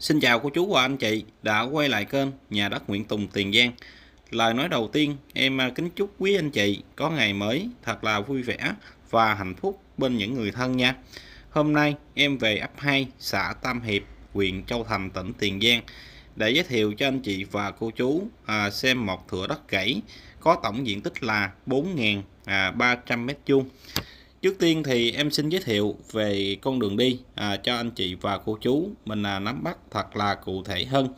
Xin chào cô chú và anh chị đã quay lại kênh Nhà đất Nguyễn Tùng Tiền Giang. Lời nói đầu tiên em à, kính chúc quý anh chị có ngày mới thật là vui vẻ và hạnh phúc bên những người thân nha. Hôm nay em về ấp 2 xã Tam Hiệp, huyện Châu Thành, tỉnh Tiền Giang để giới thiệu cho anh chị và cô chú à, xem một thửa đất gãy có tổng diện tích là 4.300 à, m2. Trước tiên thì em xin giới thiệu về con đường đi à, cho anh chị và cô chú mình à, nắm bắt thật là cụ thể hơn.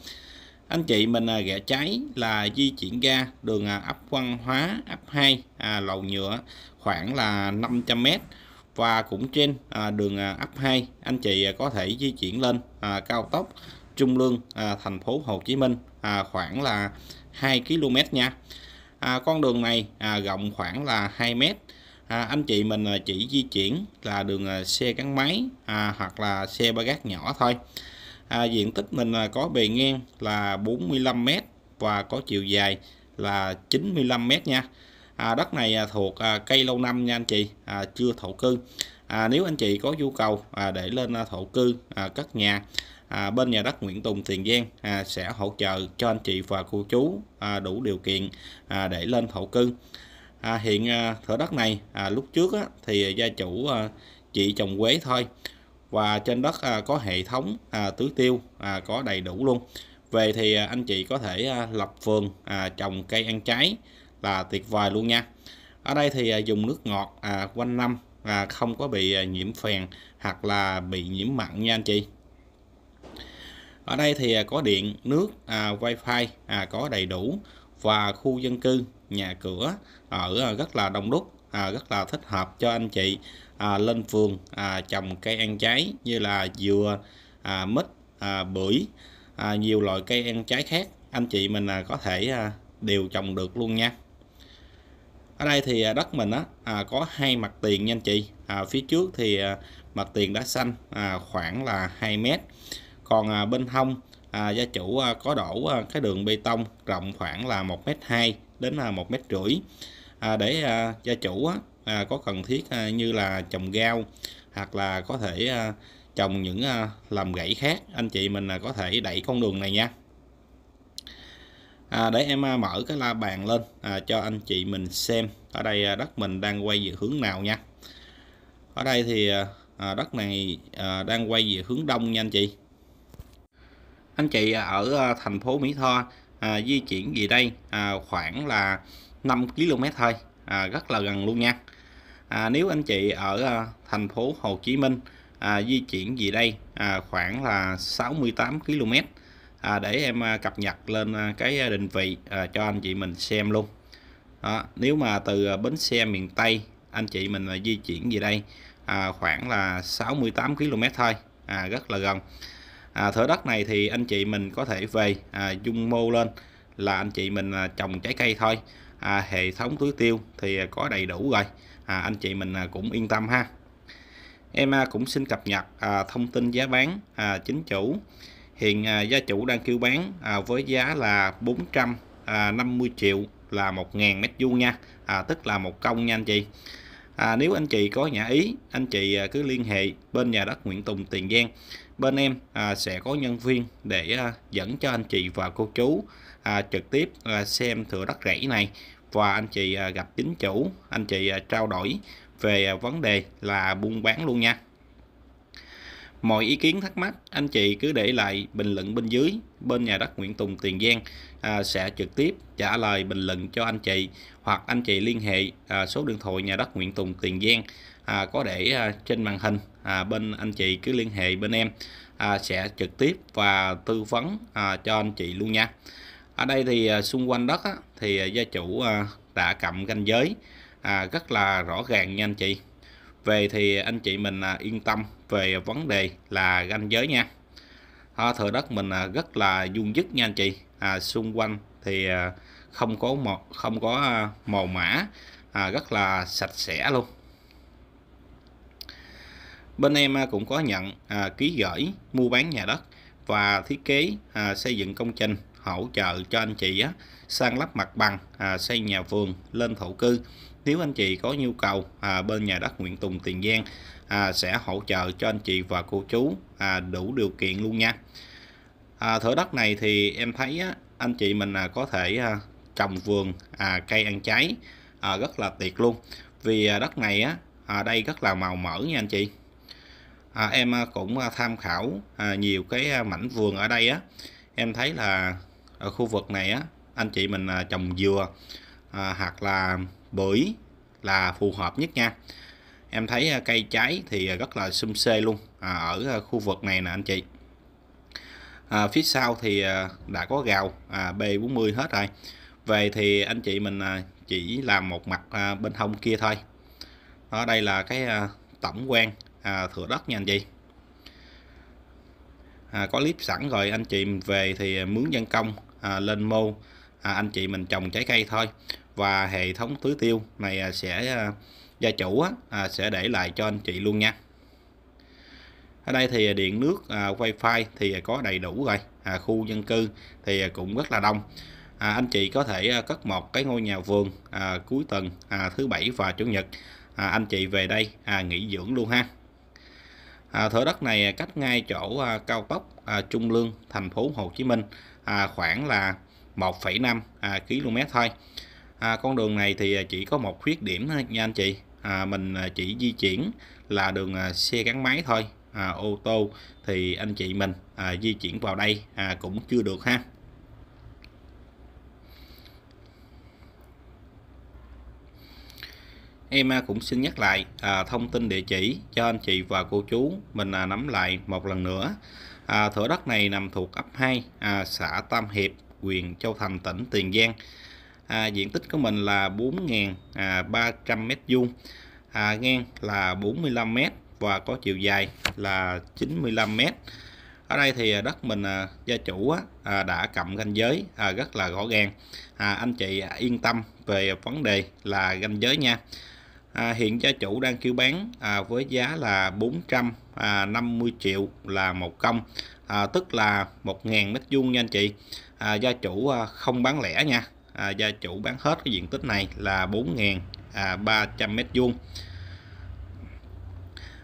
Anh chị mình à, rẽ trái là di chuyển ra đường à, ấp Văn Hóa, ấp 2, à, lầu nhựa khoảng là 500m và cũng trên à, đường à, ấp 2 anh chị à, có thể di chuyển lên à, cao tốc Trung Lương à, thành phố Hồ Chí Minh à, khoảng là 2 km nha. À, con đường này à, rộng khoảng là 2 m à, anh chị mình à, chỉ di chuyển là đường à, xe gắn máy à, hoặc là xe ba gác nhỏ thôi à, diện tích mình à, có bề ngang là 45m và có chiều dài là 95m nha à, đất này thuộc cây lâu năm nha anh chị à, chưa thổ cư à, nếu anh chị có nhu cầu à, để lên thổ cư à, cất nhà à, bên nhà đất Nguyễn Tùng Tiền Giang à, sẽ hỗ trợ cho anh chị và cô chú à, đủ điều kiện à, để lên thổ cư à, hiện à, thửa đất này à, lúc trước á, thì gia chủ à, chị trồng quế thôi và trên đất à, có hệ thống à, tưới tiêu à, có đầy đủ luôn về thì à, anh chị có thể à, lập vườn à, trồng cây ăn trái là tuyệt vời luôn nha ở đây thì à, dùng nước ngọt à, quanh năm à, không có bị à, nhiễm phèn hoặc là bị nhiễm mặn nha anh chị ở đây thì à, có điện nước à, wifi à, có đầy đủ và khu dân cư nhà cửa ở à, rất là đông đúc à, rất là thích hợp cho anh chị à, lên vườn à, trồng cây ăn trái như là dừa à, mít à, bưởi à, nhiều loại cây ăn trái khác anh chị mình à, có thể à, đều trồng được luôn nha ở đây thì à, đất mình á à, có hai mặt tiền nha anh chị à, phía trước thì à, mặt tiền đã xanh à, khoảng là 2 mét còn à, bên hông à, gia chủ à, có đổ à, cái đường bê tông rộng khoảng là 1m2 đến là 1m rưỡi à, để à, gia chủ á, à, có cần thiết à, như là trồng rau hoặc là có thể à, trồng những à, làm gãy khác anh chị mình à, có thể đẩy con đường này nha à, để em à, mở cái la bàn lên à, cho anh chị mình xem ở đây à, đất mình đang quay về hướng nào nha ở đây thì à, à đất này à, đang quay về hướng đông nha anh chị anh chị ở ờ, thành phố Mỹ Tho à, di chuyển về đây à, khoảng là 5 km thôi à, rất là gần luôn nha à, nếu anh chị ở ờ, thành phố Hồ Chí Minh à, di chuyển về đây à, khoảng là 68 km à, để em à, cập nhật lên à, cái định vị à, cho anh chị mình xem luôn đó, nếu mà từ à, bến xe miền Tây anh chị mình di chuyển về đây à, khoảng là 68 km thôi à, rất là gần à, thửa đất này thì anh chị mình có thể về à, dung mô lên là anh chị mình à, trồng trái cây thôi à, hệ thống tưới tiêu thì có đầy đủ rồi à, anh chị mình à, cũng yên tâm ha em à, cũng xin cập nhật à, thông tin giá bán à, chính chủ hiện à, gia chủ đang kêu bán à, với giá là 450 triệu là 1.000 mét vuông nha à, tức là một công nha anh chị à, nếu anh chị có nhà ý anh chị à, cứ liên hệ bên nhà đất Nguyễn Tùng Tiền Giang bên em à, sẽ có nhân viên để à, dẫn cho anh chị và cô chú à, trực tiếp à, xem thửa đất rẫy này và anh chị à, gặp chính chủ anh chị à, trao đổi về à, vấn đề là buôn bán luôn nha Mọi ý kiến thắc mắc anh chị cứ để lại bình luận bên dưới bên nhà đất Nguyễn Tùng Tiền Giang à, sẽ trực tiếp trả lời bình luận cho anh chị hoặc anh chị liên hệ à, số điện thoại nhà đất Nguyễn Tùng Tiền Giang à, có để à, trên màn hình à, bên anh chị cứ liên hệ bên em à, sẽ trực tiếp và tư vấn à, cho anh chị luôn nha. Ở đây thì à, xung quanh đất á, thì à, gia chủ à, đã cầm ranh giới à, rất là rõ ràng nha anh chị về thì anh chị mình à, yên tâm về vấn đề là ranh giới nha à, thửa đất mình à, rất là dung dứt nha anh chị à, xung quanh thì không có một không có màu mã à, rất là sạch sẽ luôn bên em cũng có nhận à, ký gửi mua bán nhà đất và thiết kế à, xây dựng công trình hỗ trợ cho anh chị á, sang lắp mặt bằng à, xây nhà vườn lên thổ cư nếu anh chị có nhu cầu à, bên nhà đất Nguyễn Tùng Tiền Giang à, sẽ hỗ trợ cho anh chị và cô chú à, đủ điều kiện luôn nha à, thửa đất này thì em thấy á, anh chị mình à, có thể à, trồng vườn à, cây ăn trái à, rất là tuyệt luôn vì à, đất này á à, đây rất là màu mỡ nha anh chị à, em à, cũng à, tham khảo à, nhiều cái à, mảnh vườn ở đây á em thấy là ở khu vực này á anh chị mình trồng dừa à, hoặc là bưởi là phù hợp nhất nha em thấy à, cây trái thì à, rất là xum xê luôn à, ở khu vực này nè anh chị à, phía sau thì đã có gào à, B40 hết rồi về thì anh chị mình chỉ làm một mặt bên hông kia thôi ở đây là cái tổng quan thửa đất nha anh chị à, có clip sẵn rồi anh chị về thì mướn dân công à, lên mô à, anh chị mình trồng trái cây thôi và hệ thống tưới tiêu này à, sẽ à, gia chủ à, sẽ để lại cho anh chị luôn nha ở đây thì điện nước à, wifi thì có đầy đủ rồi khu dân cư thì cũng rất là đông anh chị có thể cất một cái ngôi nhà vườn cuối tuần thứ bảy và chủ nhật anh chị về đây nghỉ dưỡng luôn ha thửa đất này cách ngay chỗ cao tốc Trung Lương thành phố Hồ Chí Minh khoảng là 1,5 à, km thôi à, con đường này thì à, chỉ có một khuyết điểm thôi nha anh chị à, mình à, chỉ di chuyển là đường à, xe gắn máy thôi à, ô tô thì anh chị mình à, di chuyển vào đây à, cũng chưa được ha em cũng xin nhắc lại à, thông tin địa chỉ cho anh chị và cô chú mình à, nắm lại một lần nữa à, thửa đất này nằm thuộc ấp 2 à, xã Tam Hiệp huyện Châu Thành tỉnh Tiền Giang à, diện tích của mình là 4.300 à, mét vuông à, ngang là 45 mét và có chiều dài là 95 mét ở đây thì à, đất mình à, gia chủ đã cầm ranh giới rất là rõ ràng anh chị yên tâm về vấn đề là ranh giới nha hiện gia chủ đang kêu bán với giá là 450 triệu là một công tức là 1.000 mét vuông nha anh chị gia chủ không bán lẻ nha à, gia chủ bán hết cái diện tích này là 4.300 à, mét vuông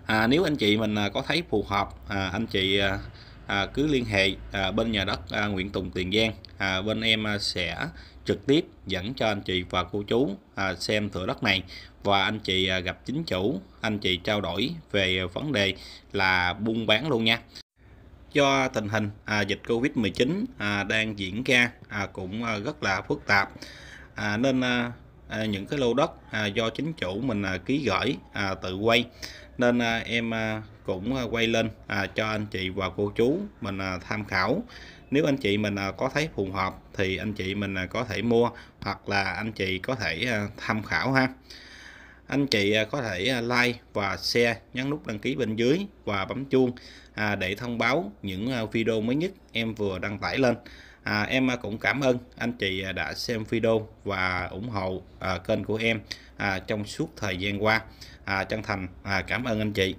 à, nếu anh chị mình à, có thấy phù hợp à, anh chị à, à, cứ liên hệ à, bên nhà đất à, Nguyễn Tùng Tiền Giang à, bên em sẽ trực tiếp dẫn cho anh chị và cô chú à, xem thửa đất này và anh chị à, gặp chính chủ anh chị trao đổi về vấn đề là buôn bán luôn nha do tình hình à, dịch Covid-19 à, đang diễn ra à, cũng à, rất là phức tạp à, nên à, à, những cái lô đất à, do chính chủ mình à, ký gửi à, tự quay nên à, em à, cũng à, quay lên à, cho anh chị và cô chú mình à, tham khảo nếu anh chị mình à, có thấy phù hợp thì anh chị mình à, có thể mua hoặc là anh chị có thể à, tham khảo ha anh chị à, có thể à, like và share nhấn nút đăng ký bên dưới và bấm chuông à, để thông báo những video mới nhất em vừa đăng tải lên à, em cũng cảm ơn anh chị đã xem video và ủng hộ kênh của em trong suốt thời gian qua à, chân thành cảm ơn anh chị